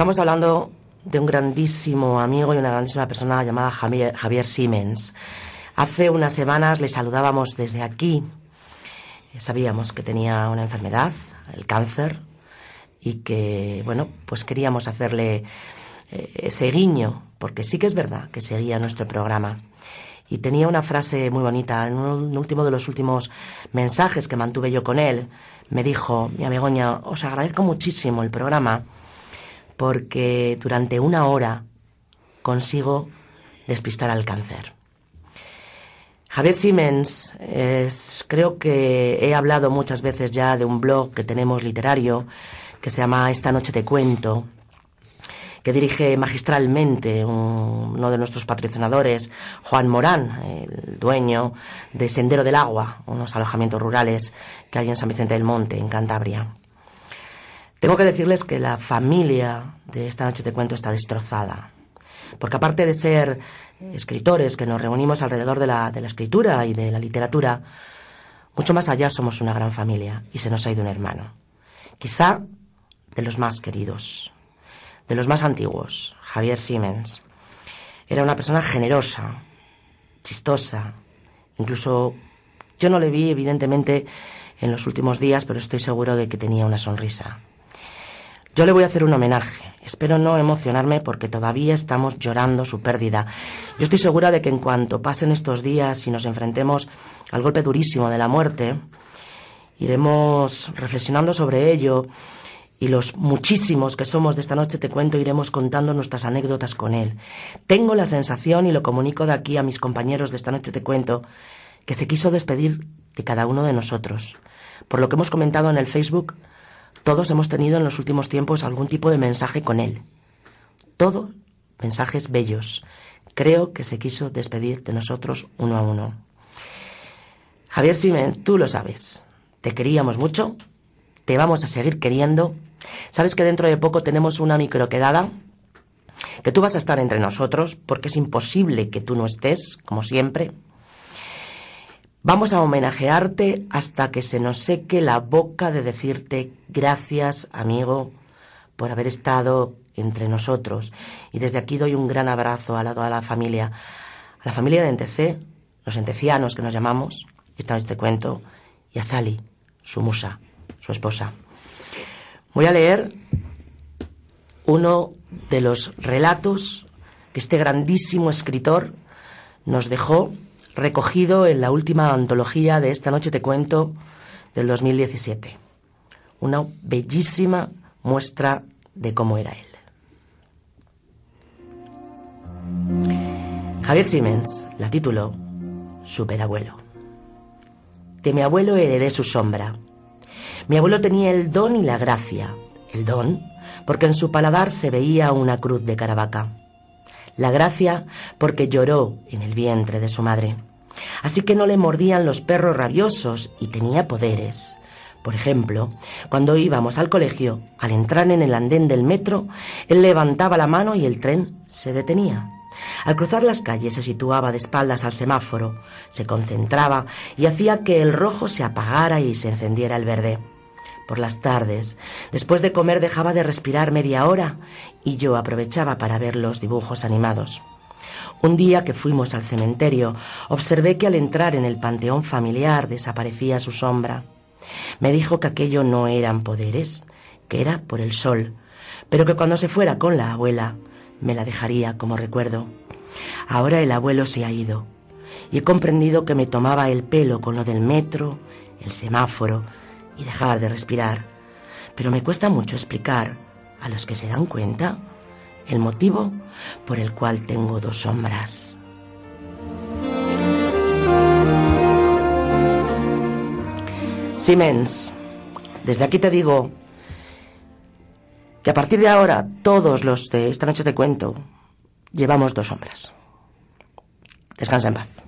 Estamos hablando de un grandísimo amigo y una grandísima persona llamada Javier, Siemens. Hace unas semanas le saludábamos desde aquí. Eh, sabíamos que tenía una enfermedad, el cáncer, y que, bueno, pues queríamos hacerle eh, ese guiño, porque sí que es verdad que seguía nuestro programa. Y tenía una frase muy bonita. En un último de los últimos mensajes que mantuve yo con él, me dijo, mi amigoña, os agradezco muchísimo el programa porque durante una hora consigo despistar al cáncer. Javier Siemens, creo que he hablado muchas veces ya de un blog que tenemos literario que se llama Esta Noche Te Cuento, que dirige magistralmente uno de nuestros patrocinadores, Juan Morán, el dueño de Sendero del Agua, unos alojamientos rurales que hay en San Vicente del Monte, en Cantabria. Tengo que decirles que la familia de esta noche te cuento está destrozada. Porque aparte de ser escritores que nos reunimos alrededor de la, de la escritura y de la literatura, mucho más allá somos una gran familia y se nos ha ido un hermano. Quizá de los más queridos, de los más antiguos, Javier Siemens. Era una persona generosa, chistosa, incluso yo no le vi evidentemente en los últimos días, pero estoy seguro de que tenía una sonrisa. Yo le voy a hacer un homenaje. Espero no emocionarme porque todavía estamos llorando su pérdida. Yo estoy segura de que en cuanto pasen estos días y nos enfrentemos al golpe durísimo de la muerte, iremos reflexionando sobre ello y los muchísimos que somos de esta noche te cuento iremos contando nuestras anécdotas con él. Tengo la sensación y lo comunico de aquí a mis compañeros de esta noche te cuento que se quiso despedir de cada uno de nosotros. Por lo que hemos comentado en el Facebook, todos hemos tenido en los últimos tiempos algún tipo de mensaje con él. Todos mensajes bellos. Creo que se quiso despedir de nosotros uno a uno. Javier Simen, tú lo sabes. Te queríamos mucho, te vamos a seguir queriendo. Sabes que dentro de poco tenemos una microquedada, que tú vas a estar entre nosotros, porque es imposible que tú no estés, como siempre. Vamos a homenajearte hasta que se nos seque la boca de decirte gracias, amigo, por haber estado entre nosotros. Y desde aquí doy un gran abrazo a toda la familia, a la familia de Entecé, los entecianos que nos llamamos, y esta este cuento, y a Sally, su musa, su esposa. Voy a leer uno de los relatos que este grandísimo escritor nos dejó recogido en la última antología de Esta Noche Te Cuento del 2017. Una bellísima muestra de cómo era él. Javier Siemens la tituló Superabuelo. De mi abuelo heredé su sombra. Mi abuelo tenía el don y la gracia. El don, porque en su paladar se veía una cruz de Caravaca la gracia porque lloró en el vientre de su madre. Así que no le mordían los perros rabiosos y tenía poderes. Por ejemplo, cuando íbamos al colegio, al entrar en el andén del metro, él levantaba la mano y el tren se detenía. Al cruzar las calles se situaba de espaldas al semáforo, se concentraba y hacía que el rojo se apagara y se encendiera el verde por las tardes. Después de comer dejaba de respirar media hora y yo aprovechaba para ver los dibujos animados. Un día que fuimos al cementerio, observé que al entrar en el panteón familiar desaparecía su sombra. Me dijo que aquello no eran poderes, que era por el sol, pero que cuando se fuera con la abuela me la dejaría como recuerdo. Ahora el abuelo se ha ido y he comprendido que me tomaba el pelo con lo del metro, el semáforo, y dejar de respirar. Pero me cuesta mucho explicar a los que se dan cuenta el motivo por el cual tengo dos sombras. Siemens, desde aquí te digo que a partir de ahora todos los de esta noche te cuento llevamos dos sombras. Descansa en paz.